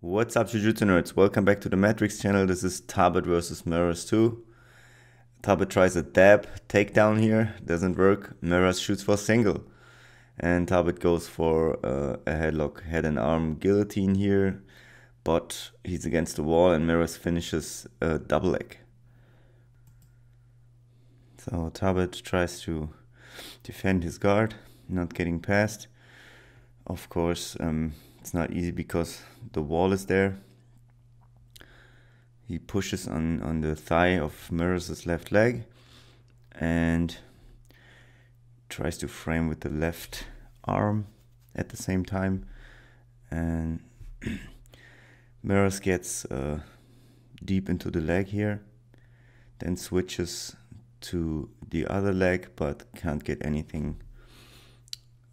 What's up jiu nerds? Welcome back to the Matrix channel. This is Tabet versus Mirrors 2. Tabet tries a dab takedown here, doesn't work. Mirrors shoots for single. And Tabet goes for uh, a headlock, head and arm guillotine here. But he's against the wall and Mirrors finishes a double leg. So Tabet tries to defend his guard, not getting past. Of course, um, it's not easy because the wall is there. He pushes on, on the thigh of Mirrors' left leg and tries to frame with the left arm at the same time. And Mirrors gets uh, deep into the leg here, then switches to the other leg, but can't get anything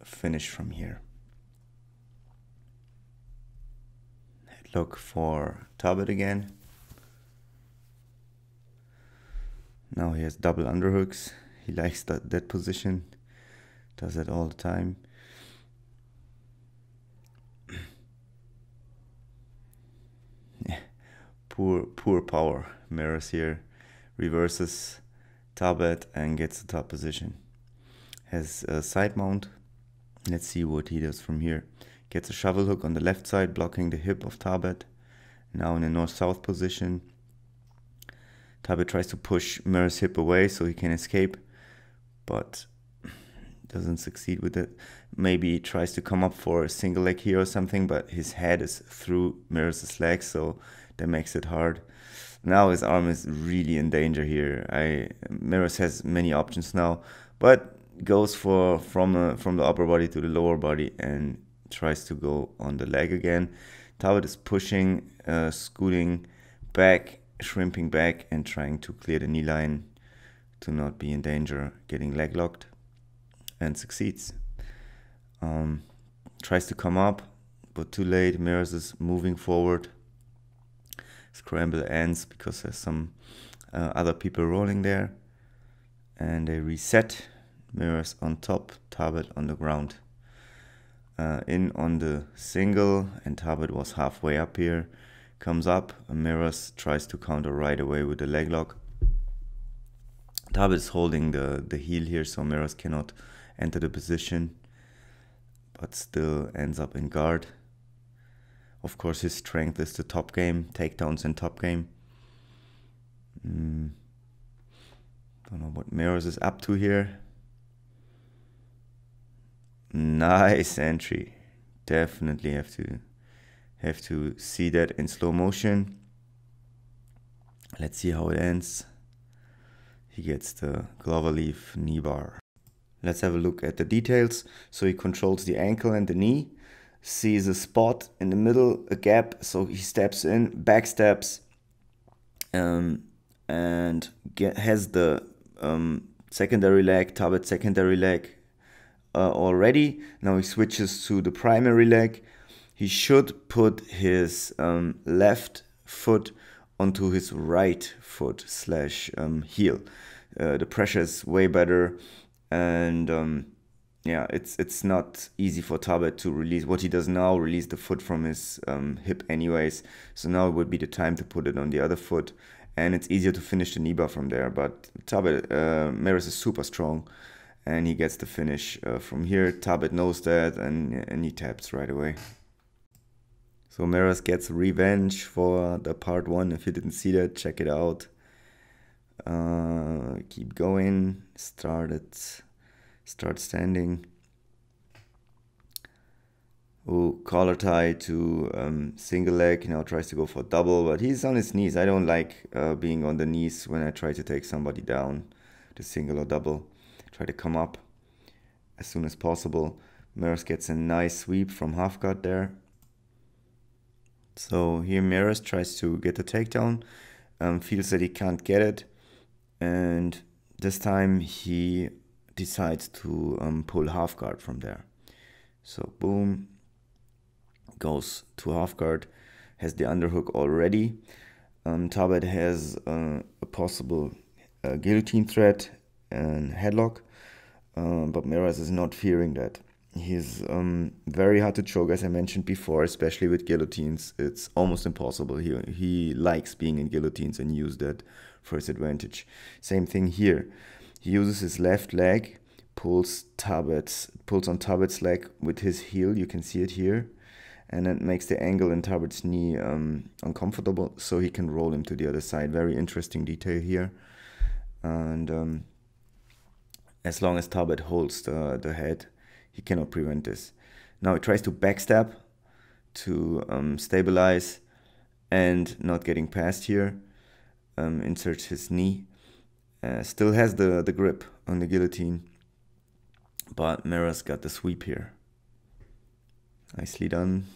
finished from here. look for Tabit again. Now he has double underhooks. He likes that, that position. Does that all the time. yeah. poor, poor power. Mirrors here. Reverses Tabet and gets the top position. Has a side mount. Let's see what he does from here. Gets a shovel hook on the left side, blocking the hip of Tabet. Now in a north-south position. Tabet tries to push Mir's hip away so he can escape, but doesn't succeed with it. Maybe tries to come up for a single leg here or something, but his head is through Mir's leg, so that makes it hard. Now his arm is really in danger here. I Mirrors has many options now, but goes for from a, from the upper body to the lower body and tries to go on the leg again. Talbot is pushing, uh, scooting back, shrimping back, and trying to clear the knee line to not be in danger getting leg locked, and succeeds. Um, tries to come up, but too late. Mirrors is moving forward. Scramble ends because there's some uh, other people rolling there. And they reset. Mirrors on top, Talbot on the ground uh, in on the single and Tabit was halfway up here. Comes up, Miras tries to counter right away with the leg lock. Tabit is holding the, the heel here so Miras cannot enter the position but still ends up in guard. Of course his strength is the top game, takedowns and top game. Mm. Don't know what Miras is up to here. Nice entry. Definitely have to have to see that in slow motion. Let's see how it ends. He gets the Glover leaf knee bar. Let's have a look at the details. So he controls the ankle and the knee, sees a spot in the middle, a gap, so he steps in, back steps, um, and get, has the um, secondary leg, target secondary leg, uh, already. Now he switches to the primary leg. He should put his um, left foot onto his right foot slash um, heel. Uh, the pressure is way better, and um, yeah, it's it's not easy for Tabet to release what he does now. Release the foot from his um, hip, anyways. So now it would be the time to put it on the other foot, and it's easier to finish the Niba from there. But Tabet uh, Maris is super strong and he gets the finish uh, from here. Tabit knows that and, and he taps right away. So Meras gets revenge for the part one. If you didn't see that, check it out. Uh, keep going. Started. Start standing. Oh, collar tie to um, single leg. Now tries to go for double, but he's on his knees. I don't like uh, being on the knees when I try to take somebody down to single or double try to come up as soon as possible. Miros gets a nice sweep from half guard there. So here Miros tries to get the takedown, um, feels that he can't get it, and this time he decides to um, pull half guard from there. So boom, goes to half guard, has the underhook already. Um, Tabet has uh, a possible uh, guillotine threat and headlock. Um, but Miraz is not fearing that. He's um, very hard to choke, as I mentioned before, especially with guillotines. It's almost impossible. He, he likes being in guillotines and use that for his advantage. Same thing here. He uses his left leg, pulls Tabit's, pulls on Tabit's leg with his heel. You can see it here. And it makes the angle in Tabit's knee um, uncomfortable, so he can roll him to the other side. Very interesting detail here. And um, as long as Talbot holds the, the head, he cannot prevent this. Now he tries to backstab to um, stabilize and not getting past here. Um, inserts his knee. Uh, still has the, the grip on the guillotine. But Mera's got the sweep here. Nicely done.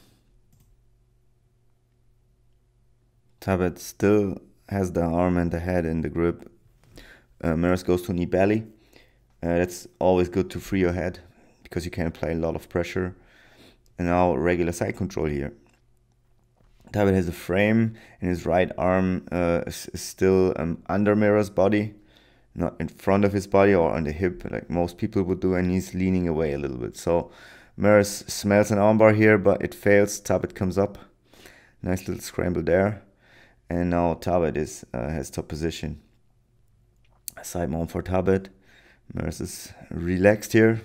Tabet still has the arm and the head in the grip. Uh, Maris goes to knee belly. Uh, that's always good to free your head because you can apply a lot of pressure. And now regular side control here. David has a frame and his right arm uh, is, still um, under Mira's body, not in front of his body or on the hip like most people would do and he's leaning away a little bit. So Maris smells an armbar here but it fails, Tabit comes up. Nice little scramble there. And now Tabit is, uh, has top position. Side mount for Tabit. Merris is relaxed here.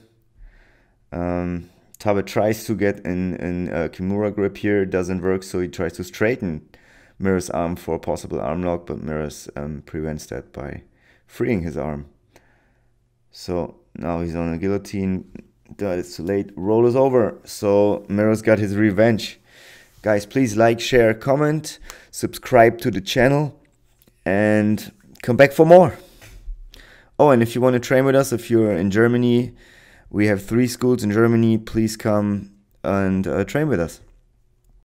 Um, Tabe tries to get in, in uh, Kimura grip here, doesn't work, so he tries to straighten Merris' arm for a possible arm lock, but Merris um, prevents that by freeing his arm. So now he's on a guillotine. That is too late. Roll is over. So Merris got his revenge. Guys, please like, share, comment, subscribe to the channel, and come back for more. Oh, and if you want to train with us, if you're in Germany, we have three schools in Germany. Please come and uh, train with us.